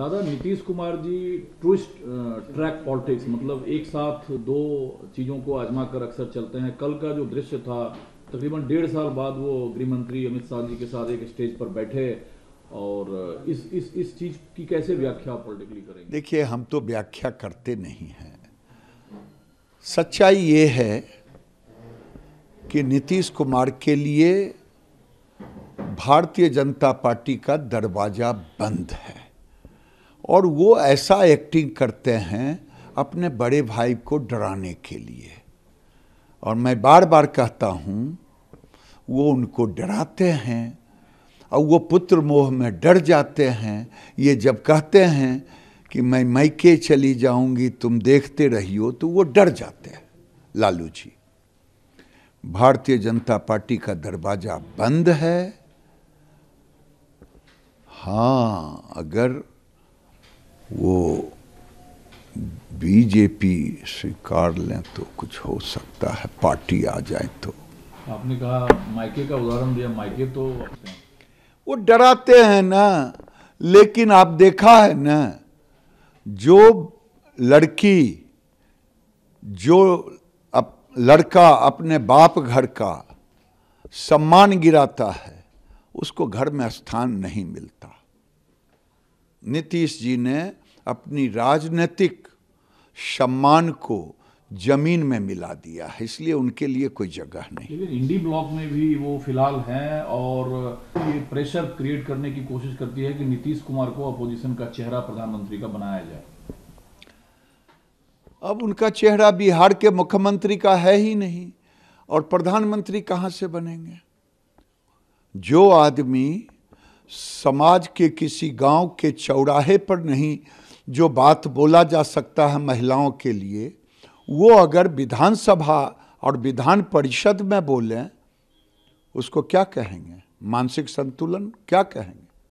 दादा Nitish Kumar ji twist track politics मतलब एक साथ दो चीज़ों को आजमा कर अक्सर चलते हैं कल का जो दृश्य था तकरीबन डेढ़ साल बाद वो गृहमंत्री अमित शाह जी के साथ एक स्टेज पर बैठे और इस इस इस चीज़ की कैसे व्याख्या पॉलिटिकली करेंगे देखिए हम तो व्याख्या करते नहीं हैं सच्चाई ये है कि नीतीश कुमार के लिए भारतीय जनता पार्टी का दरवाज़ा बंद है और वो ऐसा एक्टिंग करते हैं अपने बड़े भाई को डराने के लिए और मैं बार बार कहता हूँ वो उनको डराते हैं और वो पुत्र मोह में डर जाते हैं ये जब कहते हैं कि मैं मैके चली जाऊंगी तुम देखते रहियो तो वो डर जाते हैं लालू जी भारतीय जनता पार्टी का दरवाज़ा बंद है हाँ अगर वो बीजेपी स्वीकार लें तो कुछ हो सकता है पार्टी आ जाए तो आपने कहा मायके का उदाहरण दिया मायके तो वो डराते हैं ना लेकिन आप देखा है ना जो लड़की जो अप, लड़का अपने बाप घर का सम्मान गिराता है उसको घर में स्थान नहीं मिलता नीतीश जी ने अपनी राजनीतिक सम्मान को जमीन में मिला दिया है इसलिए उनके लिए कोई जगह नहीं इंडी ब्लॉक में भी वो फिलहाल हैं और ये प्रेशर क्रिएट करने की कोशिश करती है कि नीतीश कुमार को अपोजिशन का चेहरा प्रधानमंत्री का बनाया जाए अब उनका चेहरा बिहार के मुख्यमंत्री का है ही नहीं और प्रधानमंत्री कहां से बनेंगे जो आदमी समाज के किसी गांव के चौराहे पर नहीं जो बात बोला जा सकता है महिलाओं के लिए वो अगर विधानसभा और विधान परिषद में बोलें उसको क्या कहेंगे मानसिक संतुलन क्या कहेंगे